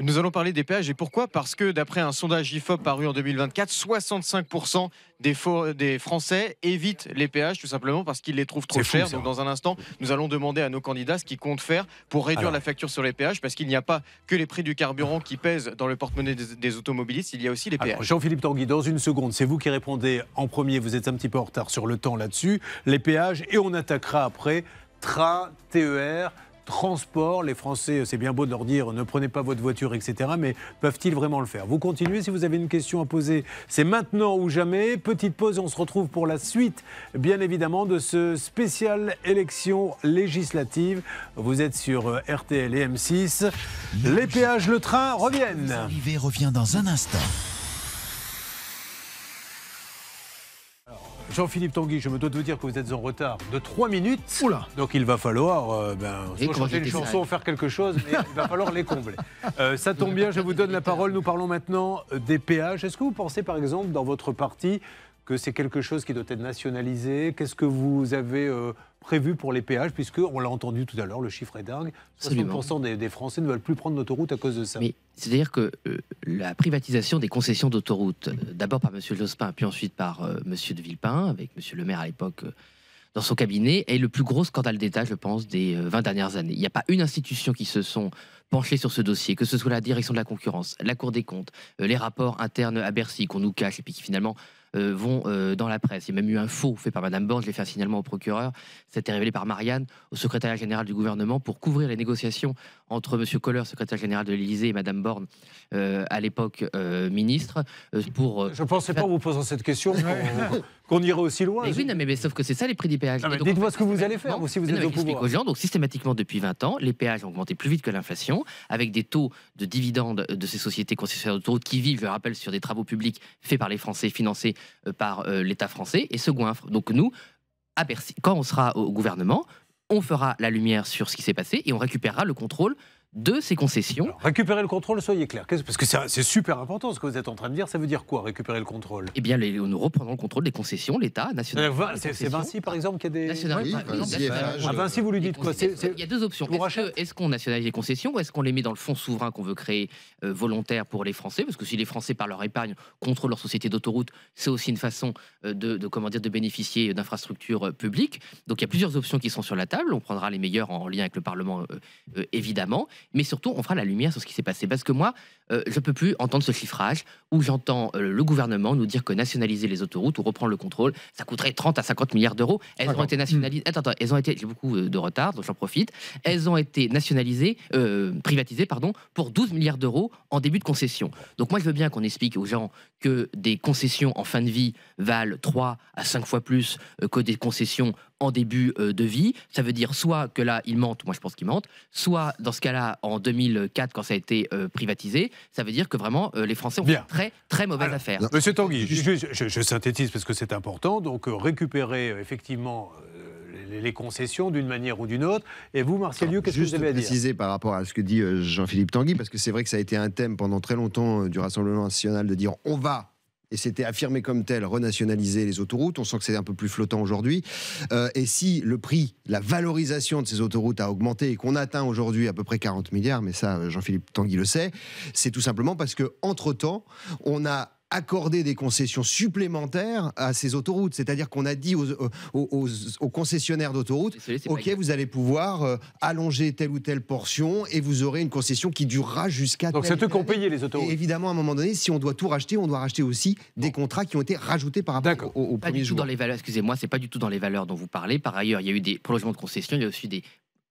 Nous allons parler des péages et pourquoi Parce que d'après un sondage IFOP paru en 2024, 65% des, des Français évitent les péages tout simplement parce qu'ils les trouvent trop chers. Donc dans un instant, nous allons demander à nos candidats ce qu'ils comptent faire pour réduire la facture sur les péages parce qu'il n'y a pas que les prix du carburant qui pèsent dans le porte-monnaie des, automobilistes, il y a aussi les péages. Jean-Philippe Tanguy, dans une seconde, c'est vous qui répondez en premier, vous êtes un petit peu en retard sur le temps là-dessus, les péages et on attaquera après tra TER transport. Les Français, c'est bien beau de leur dire ne prenez pas votre voiture, etc. Mais peuvent-ils vraiment le faire Vous continuez si vous avez une question à poser. C'est maintenant ou jamais. Petite pause, on se retrouve pour la suite, bien évidemment, de ce spécial élection législative. Vous êtes sur euh, RTL et M6. Les péages, le train reviennent. revient dans un instant. Jean-Philippe Tanguy, je me dois de vous dire que vous êtes en retard de 3 minutes. Oula. Donc il va falloir soit euh, ben, chanter une chanson, faire quelque chose, mais il va falloir les combler. <laughs> Euh, ça tombe bien, je vous donne la parole. Nous parlons maintenant des péages. Est-ce que vous pensez, par exemple, dans votre parti, que c'est quelque chose qui doit être nationalisé Qu'est-ce que vous avez euh, prévu pour les péages Puisque, on l'a entendu tout à l'heure, le chiffre est dingue. 60% des, Français ne veulent plus prendre l'autoroute à cause de ça. Mais c'est-à-dire que euh, la privatisation des concessions d'autoroute, euh, d'abord par M. Jospin, puis ensuite par M. de Villepin, avec M. le maire à l'époque dans son cabinet est le plus gros scandale d'État, je pense, des 20 dernières années. Il n'y a pas une institution qui se sont penchées sur ce dossier, que ce soit la direction de la concurrence, la Cour des comptes, les rapports internes à Bercy qu'on nous cache, et puis qui finalement euh, vont euh, dans la presse. Il y a même eu un faux fait par Madame Borne, je l'ai fait un signalement au procureur, c'était révélé par Marianne, au secrétariat général du gouvernement, pour couvrir les négociations entre M. Kohler, secrétaire général de l'Élysée, et Mme Borne, euh, à l'époque euh, ministre, euh, pour... Je ne pensais pas, en vous posant cette question, qu'on irait aussi loin. Mais mais, sauf que c'est ça les prix des péages. Dites-moi ce que vous allez faire, si vous êtes au pouvoir. Aux donc systématiquement, depuis 20 ans, les péages ont augmenté plus vite que l'inflation, avec des taux de dividendes de ces sociétés concessionnaires d'autoroutes qui vivent, je rappelle, sur des travaux publics faits par les Français, financés par l'État français, et se goinfrent. Donc nous, à Bercy, quand on sera au gouvernement, on fera la lumière sur ce qui s'est passé et on récupérera le contrôle de ces concessions. récupérer le contrôle, soyez clair, parce que c'est super important ce que vous êtes en train de dire. Ça veut dire quoi, récupérer le contrôle Eh bien, les, nous reprenons le contrôle des concessions, l'État, national. C'est Vinci, par exemple, qui a des. National, ah, Vinci, vous lui dites quoi Il y a deux options. Est-ce qu'on nationalise les concessions ou est-ce qu'on les met dans le fonds souverain qu'on veut créer euh, volontaire pour les Français Parce que si les Français, par leur épargne, contrôlent leur société d'autoroute, c'est aussi une façon euh, de, comment dire, de bénéficier d'infrastructures euh, publiques. Donc, il y a plusieurs options qui sont sur la table. On prendra les meilleures en lien avec le Parlement, évidemment mais surtout, on fera la lumière sur ce qui s'est passé. Parce que moi, euh, je ne peux plus entendre ce chiffrage où j'entends euh, le gouvernement nous dire que nationaliser les autoroutes ou reprendre le contrôle, ça coûterait 30 à 50 milliards d'euros. Elles ont été nationalisées. Hmm. Attends, attends, elles ont été. J'ai beaucoup euh, de retard, donc j'en profite. Elles ont été nationalisées, privatisées, pardon, pour 12 milliards d'euros en début de concession. Donc moi, je veux bien qu'on explique aux gens que des concessions en fin de vie valent 3 à 5 fois plus que des concessions en début euh, de vie. Ça veut dire soit que là, il mentent moi je pense qu'il mentent soit dans ce cas-là, en 2004, quand ça a été euh, privatisé, ça veut dire que vraiment, euh, les Français ont Bien. fait très, très mauvaise affaire. Monsieur Tanguy, je, synthétise parce que c'est important. Donc, récupérer effectivement les, concessions d'une manière ou d'une autre. Et vous, Marcelieu, qu'est-ce que vous avez à dire préciser par rapport à ce que dit Jean-Philippe Tanguy, parce que c'est vrai que ça a été un thème pendant très longtemps du Rassemblement national de dire on va et c'était affirmé comme tel, renationaliser les autoroutes. On sent que c'est un peu plus flottant aujourd'hui. Euh, et si le prix, la valorisation de ces autoroutes a augmenté et qu'on atteint aujourd'hui à peu près 40 milliards, mais ça, euh, Jean-Philippe Tanguy le sait, c'est tout simplement parce que entre temps, on a accorder des concessions supplémentaires à ces autoroutes. C'est-à-dire qu'on a dit aux, aux, concessionnaires d'autoroutes, OK, vous allez pouvoir euh, allonger telle ou telle portion et vous aurez une concession qui durera jusqu'à... Donc c'est eux qui ont payé les autoroutes. Et évidemment, à un moment donné, si on doit tout racheter, on doit racheter aussi des contrats qui ont été rajoutés par rapport au, au, premier jour. dans les valeurs, excusez-moi, c'est pas du tout dans les valeurs dont vous parlez. Par ailleurs, il y a eu des prolongements de concessions, il y a aussi des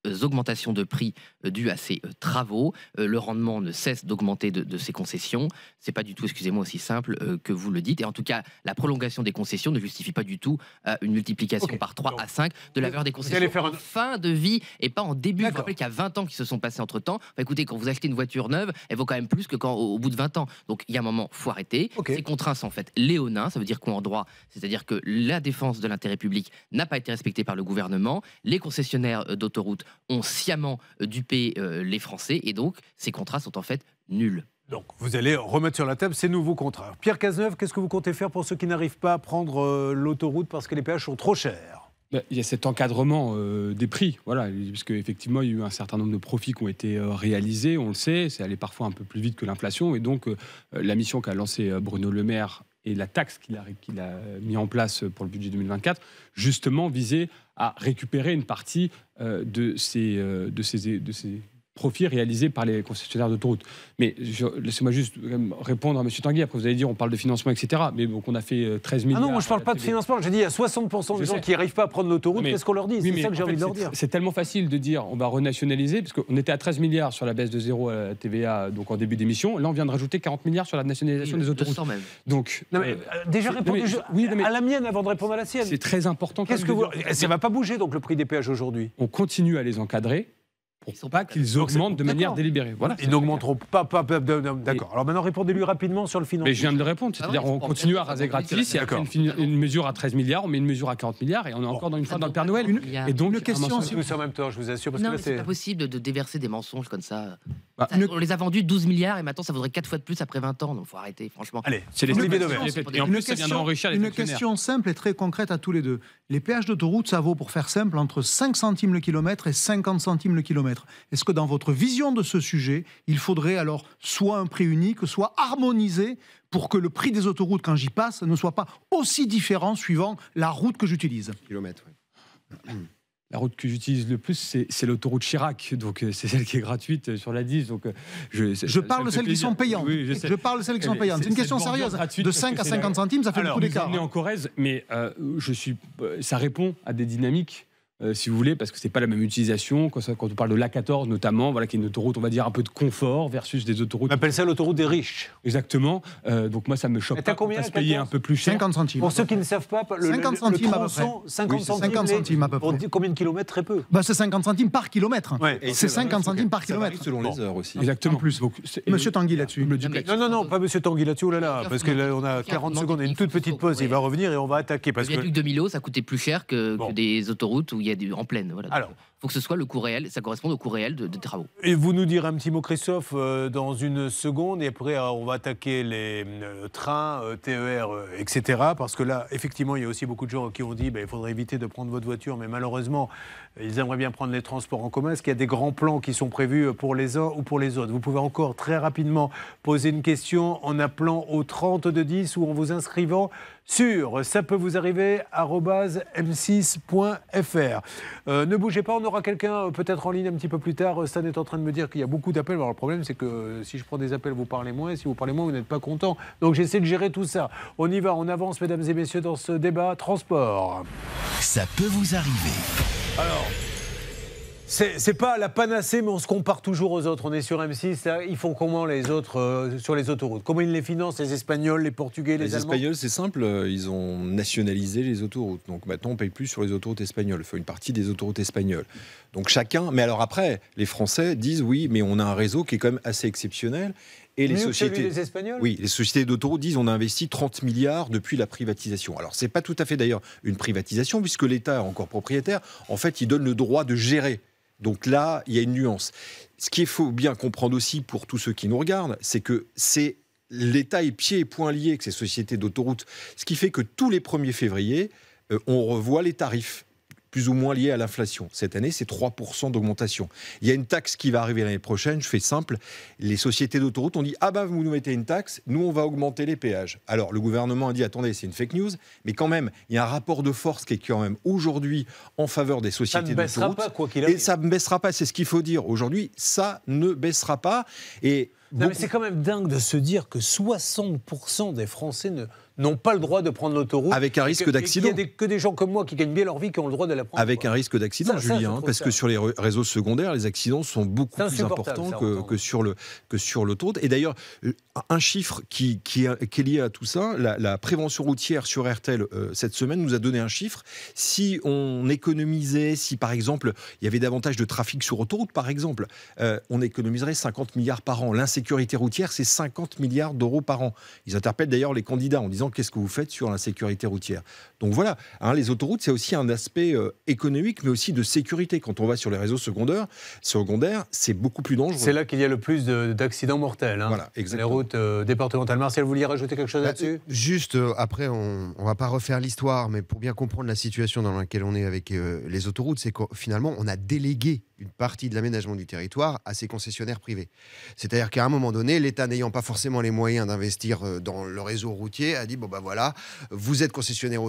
euh, augmentations de prix euh, dues à ces euh, travaux. Le rendement ne cesse d'augmenter de, ces concessions. C'est pas du tout, excusez-moi, aussi simple que vous le dites. Et en tout cas, la prolongation des concessions ne justifie pas du tout une multiplication par 3 à 5 de la valeur des concessions faire en fin de vie et pas en début. Vous vous rappelez qu'il y a 20 ans qui se sont passés entre temps. écoutez, quand vous achetez une voiture neuve, elle vaut quand même plus que quand au, bout de 20 ans. Donc il y a un moment, faut arrêter. Ces contraintes sont en fait léonins, ça veut dire qu'on en droit C'est-à-dire que la défense de l'intérêt public n'a pas été respectée par le gouvernement. Les concessionnaires d'autoroutes ont sciemment euh, dupé euh, les Français et donc ces contrats sont en fait nuls. Donc, vous allez remettre sur la table ces nouveaux contrats. Pierre Cazeneuve, qu'est-ce que vous comptez faire pour ceux qui n'arrivent pas à prendre euh, l'autoroute parce que les péages sont trop chers bah, il y a cet encadrement des prix, voilà, puisque effectivement il y a eu un certain nombre de profits qui ont été réalisés, on le sait, c'est allé parfois un peu plus vite que l'inflation, et donc la mission qu'a lancée Bruno Le Maire et la taxe qu'il a, qu'il a mis en place pour le budget 2024, justement visait à récupérer une partie euh, euh, de, ces, de, ces, de, ces, profits réalisés par les concessionnaires d'autoroutes. Mais laissez-moi juste répondre à M. Tanguy. Après, vous allez dire, on parle de financement, etc. Mais bon, on a fait 13 euh, milliards. Ah non, je ne parle pas de financement. J'ai dit, il y a 60% des gens qui n'arrivent pas à prendre l'autoroute. Qu'est-ce qu'on leur dit C'est ça que j'ai envie de leur dire. C'est tellement facile de dire, on va renationaliser, parce qu'on était à 13 milliards sur la baisse de zéro à la TVA donc en début d'émission. Là, on vient de rajouter 40 milliards sur la nationalisation des autoroutes. Même. Donc, euh, euh, déjà, répondre à la mienne avant de répondre à la sienne. C'est très important. Qu'est-ce que vous... Eh, ça ne va pas bouger, donc, le prix des péages aujourd'hui On continue à les encadrer. Ils sont pas qu'ils augmentent de manière délibérée. Voilà, ils n'augmenteront pas. D'accord. Alors maintenant, répondez-lui rapidement sur le financement. Mais je viens de ah le répondre. C'est-à-dire, on continue à raser gratis. Il y a une, mesure à 13 milliards, on met une mesure à 40 milliards et on est encore dans une fois dans le Père Noël. Et donc, une question, si vous en même temps, je vous assure. c'est pas possible de déverser des mensonges comme ça. Bah, on les a vendus 12 milliards et maintenant, ça vaudrait 4 fois de plus après 20 ans. Donc, il faut arrêter, franchement. Allez, c'est les Et en Une question simple et très concrète à tous les deux. Les péages d'autoroute, ça vaut, pour faire simple, entre 5 centimes le kilomètre et 50 centimes le kilomètre. Est-ce que dans votre vision de ce sujet, il faudrait alors soit un prix unique, soit harmonisé, pour que le prix des autoroutes quand j'y passe ne soit pas aussi différent suivant la route que j'utilise Kilomètres, <clears throat> La route que j'utilise le plus, c'est l'autoroute Chirac. Donc, euh, c'est celle qui est gratuite euh, sur la 10. Donc, euh, je, je parle de celles qui sont payantes. Eh, je, parle celles qui sont payantes. C'est une question sérieuse. De 5 à 50 centimes, ça fait Alors, beaucoup d'écart. On en Corrèze, mais je suis, ça répond à des dynamiques euh, si vous voulez, parce que c'est pas la même utilisation. Quand, on parle de l'A14 notamment, voilà, qui est une autoroute, on va dire, un peu de confort versus des autoroutes. On appelle ça l'autoroute des riches. Exactement. Euh, donc moi, ça me choque. Ça t'as combien se payer un peu plus cher. 50 centimes. Pour ceux qui ne savent pas, le, 50 centimes tronçon, 50 centimes, à peu près. Pour combien de kilomètres Très peu. Bah, c'est 50 centimes par kilomètre. c'est 50 centimes par kilomètre. selon les heures aussi. Exactement. plus. Donc, Monsieur Tanguy là-dessus. Non, non, non, pas Monsieur Tanguy là-dessus. Oh là là, parce qu'on a 40 secondes et une toute petite pause. Il va revenir et on va attaquer. Parce que. Le viaduc de Milo, ça coûtait plus cher que des autoroutes où il y a du en pleine. Voilà faut que ce soit le coût réel, ça correspond au coût réel de, des travaux. Et vous nous direz un petit mot, Christophe, euh, dans une seconde, et après euh, on va attaquer les euh, trains, e TER, etc. Parce que là, effectivement, il y a aussi beaucoup de gens qui ont dit ben, il faudrait éviter de prendre votre voiture, mais malheureusement, ils aimeraient bien prendre les transports en commun. Est-ce qu'il y a des grands plans qui sont prévus pour les uns ou pour les autres Vous pouvez encore très rapidement poser une question en appelant au 30 de 10 ou en vous inscrivant sur ça peut vous arriver m6.fr. ne bougez pas, en aura quelqu'un euh, peut-être en ligne un petit peu plus tard. Euh, Stan est en train de me dire qu'il y a beaucoup d'appels. Alors le problème, c'est que euh, si je prends des appels, vous parlez moins. Si vous parlez moins, vous n'êtes pas content. Donc j'essaie de gérer tout ça. On y va, on avance, mesdames et messieurs, dans ce débat transport. Ça peut vous arriver. Alors, c'est pas la panacée, mais on se compare toujours aux autres. On est sur M6, ils font comment les autres euh, sur les autoroutes Comment ils les financent, les Espagnols, les Portugais, les, Allemands Les Espagnols, c'est simple, euh, ils ont nationalisé les autoroutes. Donc maintenant, on paye plus sur les autoroutes espagnoles. Il faut une partie des autoroutes espagnoles. Donc chacun. Mais alors après, les Français disent oui, mais on a un réseau qui est quand même assez exceptionnel. Et les sociétés, oui, les sociétés d'autoroutes disent on a investi 30 milliards depuis la privatisation. Alors ce n'est pas tout à fait d'ailleurs une privatisation puisque l'État est encore propriétaire. En fait, il donne le droit de gérer donc là, il y a une nuance. Ce qu'il faut bien comprendre aussi pour tous ceux qui nous regardent, c'est que c'est l'État est pied et poings liés avec ces sociétés d'autoroutes, ce qui fait que tous les 1er février, euh, on revoit les tarifs plus ou moins liées à l'inflation. Cette année, c'est 3% d'augmentation. Il y a une taxe qui va arriver l'année prochaine, je fais simple. Les sociétés d'autoroutes ont dit Ah ben, vous nous mettez une taxe, nous, on va augmenter les péages. Alors, le gouvernement a dit Attendez, c'est une fake news, mais quand même, il y a un rapport de force qui est quand même aujourd'hui en faveur des sociétés d'autoroutes. Ça ne baissera pas, quoi qu'il arrive. Et ça ne baissera pas, c'est ce qu'il faut dire. Aujourd'hui, ça ne baissera pas. Et non, mais c'est quand même dingue de se dire que 60% des Français ne n'ont pas le droit de prendre l'autoroute. Avec un risque d'accident. Il n'y a que des gens comme moi qui gagnent bien leur vie qui ont le droit de la prendre. Avec un risque d'accident, Julien, hein, parce que sur les réseaux secondaires, les accidents sont beaucoup plus importants que, sur le que sur l'autoroute. Et d'ailleurs, euh, un chiffre qui, qui, est lié à tout ça, la, prévention routière sur RTL euh, cette semaine nous a donné un chiffre. Si on économisait, si par exemple il y avait davantage de trafic sur autoroute, par exemple, euh, on économiserait 50 milliards par an. L'insécurité routière, c'est 50 milliards d'euros par an. Ils interpellent d'ailleurs les candidats en disant qu'est-ce que vous faites sur la sécurité routière. Donc voilà, hein, les autoroutes, c'est aussi un aspect euh, économique, mais aussi de sécurité. Quand on va sur les réseaux secondaires, secondaires c'est beaucoup plus dangereux. C'est là qu'il y a le plus d'accidents mortels. Hein. Les routes euh, départementales. Marcel, vous vouliez rajouter quelque chose bah, là-dessus euh, Juste, après, on ne va pas refaire l'histoire, mais pour bien comprendre la situation dans laquelle on est avec les autoroutes, c'est que finalement, on a délégué une partie de l'aménagement du territoire à ses concessionnaires privés. C'est-à-dire qu'à un moment donné, l'État n'ayant pas forcément les moyens d'investir euh, dans le réseau routier, a dit, bon ben voilà, vous êtes concessionnaire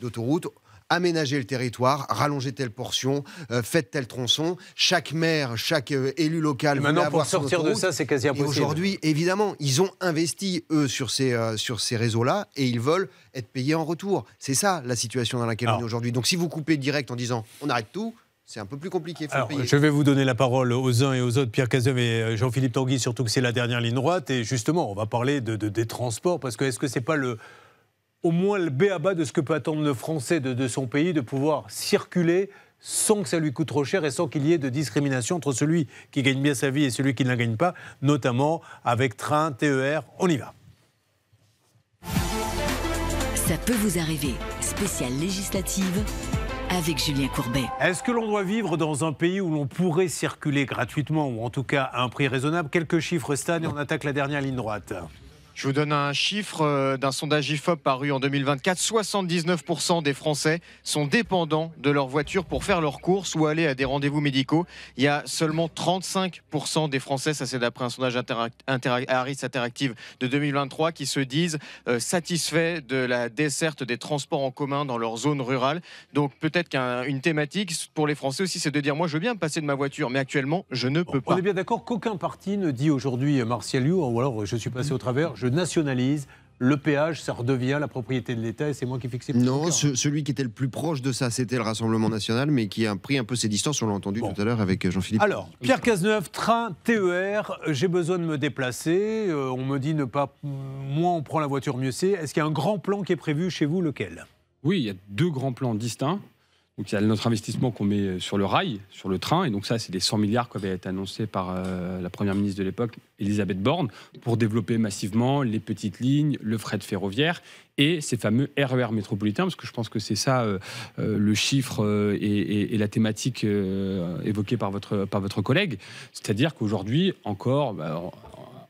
d'autoroute, aménagez le territoire, rallongez telle portion, euh, faites tel tronçon. Chaque maire, chaque euh, élu local... maintenant, pour sortir de ça, c'est quasi impossible. Aujourd'hui, évidemment, ils ont investi, eux, sur ces, ces réseaux-là, et ils veulent être payés en retour. C'est ça la situation dans laquelle on est aujourd'hui. Donc si vous coupez direct en disant on arrête tout, c'est un peu plus compliqué. Je vais vous donner la parole aux uns et aux autres, Pierre Cazem et euh, Jean-Philippe Tanguy, surtout que c'est la dernière ligne droite. Et justement, on va parler de, des transports, parce que est-ce que c'est pas le, au moins le béaba de ce que peut attendre le Français de, de, son pays, de pouvoir circuler sans que ça lui coûte trop cher et sans qu'il y ait de discrimination entre celui qui gagne bien sa vie et celui qui ne la gagne pas, notamment avec train, TER. On y va. Ça peut vous arriver. Spéciale législative avec Julien Courbet. Est-ce que l'on doit vivre dans un pays où l'on pourrait circuler gratuitement ou en tout cas à un prix raisonnable Quelques chiffres, Stan, et on attaque la dernière ligne droite. Je vous donne un chiffre euh, d'un sondage IFOP paru en 2024. 79% des Français sont dépendants de leur voiture pour faire leurs courses ou aller à des rendez-vous médicaux. Il y a seulement 35% des Français, ça c'est d'après un sondage Interactive de 2023, qui se disent euh, satisfaits de la desserte des transports en commun dans leur zone rurale. Donc peut-être qu'une thématique pour les Français aussi, c'est de dire moi je veux bien passer de ma voiture, mais actuellement je ne peux pas. On est bien d'accord qu'aucun parti ne dit aujourd'hui euh, Martial ou alors je suis passé au travers je nationalise, le péage, ça redevient la propriété de l'État et c'est moi qui fixe les Non, celui qui était le plus proche de ça, c'était le Rassemblement national, mais qui a pris un peu ses distances, on l'a entendu tout à l'heure avec euh, Jean-Philippe. Alors, Pierre Cazeneuve, train, TER, euh, j'ai besoin de me déplacer, euh, on me dit ne pas, moins on prend la voiture, mieux c'est. Est-ce qu'il y a un grand plan qui est prévu chez vous, lequel oui, il y a deux grands plans distincts il y a notre investissement qu'on met euh, sur le rail, sur le train, et donc ça, c'est des 100 milliards qui avaient été annoncés par euh, la première ministre de l'époque, Elisabeth Borne, pour développer massivement les petites lignes, le fret ferroviaire et ces fameux RER e métropolitains, parce que je pense que c'est ça euh, le chiffre et, la thématique évoquée par votre, par votre collègue, c'est-à-dire qu'aujourd'hui, encore, bah,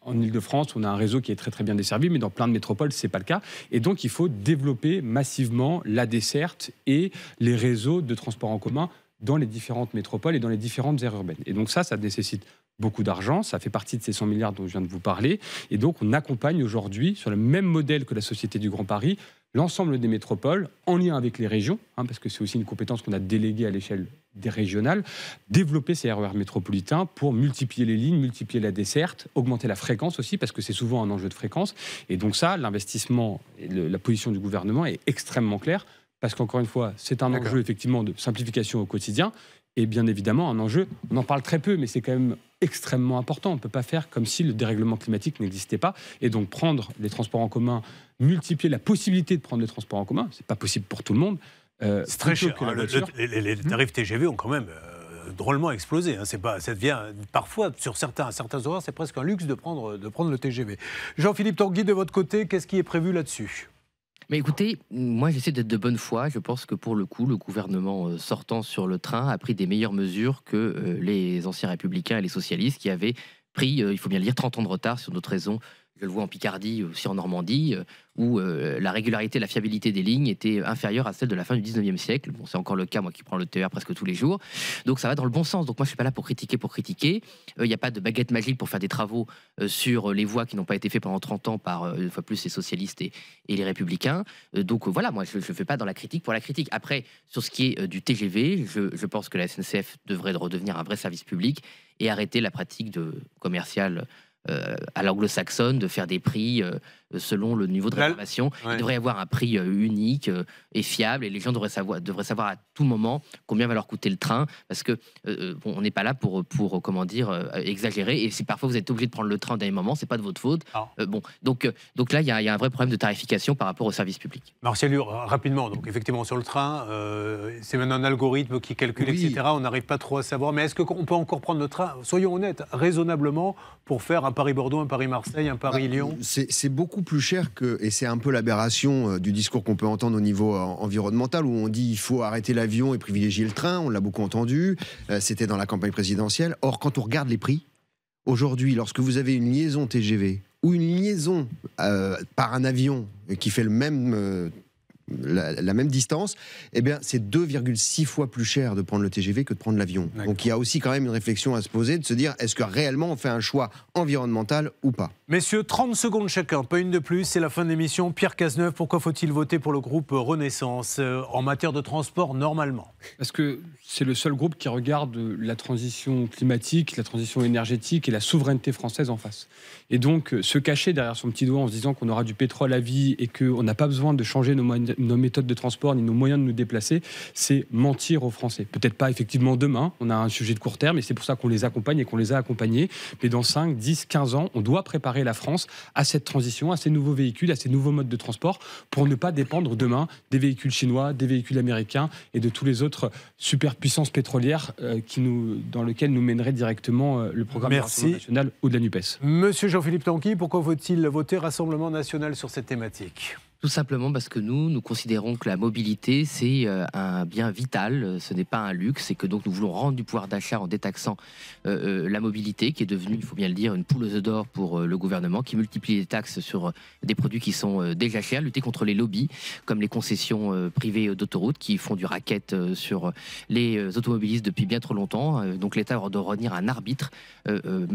en Ile-de-France, on a un réseau qui est très bien desservi, mais dans plein de métropoles, ce n'est pas le cas. Et donc, il faut développer massivement la desserte et les réseaux de transport en commun dans les différentes métropoles et dans les différentes aires urbaines. Et donc ça, ça nécessite beaucoup d'argent. Ça fait partie de ces 100 milliards dont je viens de vous parler. Et donc, on accompagne aujourd'hui, sur le même modèle que la Société du Grand Paris, l'ensemble des métropoles, en lien avec les régions, hein, parce que c'est aussi une compétence qu'on a déléguée à l'échelle des régionales, développer ces RER e métropolitains pour multiplier les lignes, multiplier la desserte, augmenter la fréquence aussi, parce que c'est souvent un enjeu de fréquence. Et donc ça, l'investissement et la position du gouvernement est extrêmement claire, parce qu'encore une fois, c'est un enjeu effectivement de simplification au quotidien, et bien évidemment un enjeu, on en parle très peu, mais c'est quand même extrêmement important. On ne peut pas faire comme si le dérèglement climatique n'existait pas. Et donc prendre les transports en commun, multiplier la possibilité de prendre les transports en commun, ce n'est pas possible pour tout le monde. Euh, c'est très cher. Ah, les, tarifs TGV ont quand même euh, drôlement explosé. Hein. C'est pas, ça devient parfois sur certains, certains horaires, c'est presque un luxe de prendre, de prendre le TGV. Jean-Philippe Tanguy, de votre côté, qu'est-ce qui est prévu là-dessus mais écoutez, moi j'essaie d'être de bonne foi. Je pense que pour le coup, le gouvernement euh, sortant sur le train a pris des meilleures mesures que euh, les anciens républicains et les socialistes qui avaient pris, euh, il faut bien le dire, 30 ans de retard sur d'autres raisons je le vois en Picardie, aussi en Normandie, euh, où euh, la régularité, la fiabilité des lignes était inférieure à celle de la fin du 19e siècle. Bon, c'est encore le cas, moi qui prends le TER presque tous les jours. Donc ça va dans le bon sens. Donc moi, je suis pas là pour critiquer, pour critiquer. Il euh, n'y a pas de baguette magique pour faire des travaux sur les voies qui n'ont pas été faites pendant 30 ans par, une fois plus, les socialistes et, et les républicains. donc voilà, moi, je ne fais pas dans la critique pour la critique. Après, sur ce qui est du TGV, je, pense que la SNCF devrait redevenir un vrai service public et arrêter la pratique de commerciale euh, à l'anglo-saxonne de faire des prix euh, selon le niveau de rénovation. Il devrait y avoir un prix euh, unique et fiable et les gens devraient savoir, savoir à tout moment combien va leur coûter le train parce que bon, on n'est pas là pour, pour comment dire, exagérer. Et si parfois vous êtes obligé de prendre le train au dernier moment, c'est pas de votre faute. Ah. bon, donc, donc là, il y, a un vrai problème de tarification par rapport au service public. Martial, rapidement, donc effectivement sur le train, c'est maintenant un algorithme qui calcule, etc. On n'arrive pas trop à savoir. Mais est-ce qu'on peut encore prendre le train, soyons honnêtes, raisonnablement pour faire un Paris-Bordeaux, un Paris-Marseille, un bah, Paris-Lyon C'est beaucoup plus cher que, et c'est un peu l'aberration euh, du discours qu'on peut entendre au niveau euh, environnemental, où on dit il faut arrêter l'avion et privilégier le train, on l'a beaucoup entendu, euh, c'était dans la campagne présidentielle. Or, quand on regarde les prix, aujourd'hui, lorsque vous avez une liaison TGV ou une liaison par un avion qui fait le même la, même distance, eh bien, c'est 2,6 fois plus cher de prendre le TGV que de prendre l'avion. Donc il y a aussi quand même une réflexion à se poser, de se dire, est-ce que réellement on fait un choix environnemental ou pas Messieurs, 30 secondes chacun, pas une de plus, c'est la fin de l'émission. Pierre Cazeneuve, pourquoi faut-il voter pour le groupe Renaissance euh, en matière de transport normalement Parce que c'est le seul groupe qui regarde la transition climatique, la transition énergétique et la souveraineté française en face. Et donc euh, se cacher derrière son petit doigt en se disant qu'on aura du pétrole à vie et qu'on n'a pas besoin de changer nos, nos, méthodes de transport ni nos moyens de nous déplacer, c'est mentir aux Français. Peut-être pas effectivement demain, on a un sujet de court terme et c'est pour ça qu'on les accompagne et qu'on les a accompagnés, mais dans 5, 10, 15 ans, on doit préparer la France à cette transition, à ces nouveaux véhicules, à ces nouveaux modes de transport, pour ne pas dépendre demain des véhicules chinois, des véhicules américains et de tous les autres superpuissances pétrolières euh, qui nous, dans lesquelles nous mènerait directement euh, le programme national ou de la NUPES. Monsieur Jean-Philippe Tanqui, pourquoi faut-il voter Rassemblement national sur cette thématique tout simplement parce que nous, nous considérons que la mobilité, c'est euh, un bien vital, ce n'est pas un luxe, et que donc nous voulons rendre du pouvoir d'achat en détaxant euh, euh, la mobilité, qui est devenue, il faut bien le dire, une poule aux œufs d'or pour le gouvernement, qui multiplie les taxes sur des produits qui sont déjà chers, lutter contre les lobbies, comme les concessions privées d'autoroutes, qui font du racket sur les automobilistes depuis bien trop longtemps. Donc l'État doit revenir un arbitre,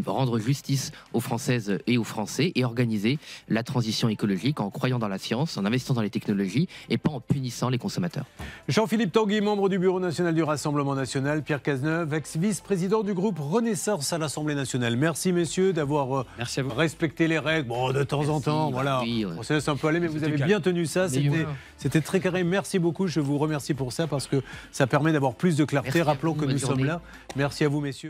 rendre justice aux Françaises et aux Français, et organiser la transition écologique en croyant dans la science en investissant dans les technologies et pas en punissant les consommateurs. Jean-Philippe Tanguy, membre du Bureau national du Rassemblement national, Pierre Cazeneuve, ex-vice-président du groupe Renaissance à l'Assemblée nationale. Merci messieurs d'avoir euh, respecté les règles. de temps en temps, voilà, on se un peu aller, mais vous avez bien tenu ça. C'était très carré. Merci beaucoup. Je vous remercie pour ça parce que ça permet d'avoir plus de clarté. Rappelons que nous sommes là. Merci à vous messieurs.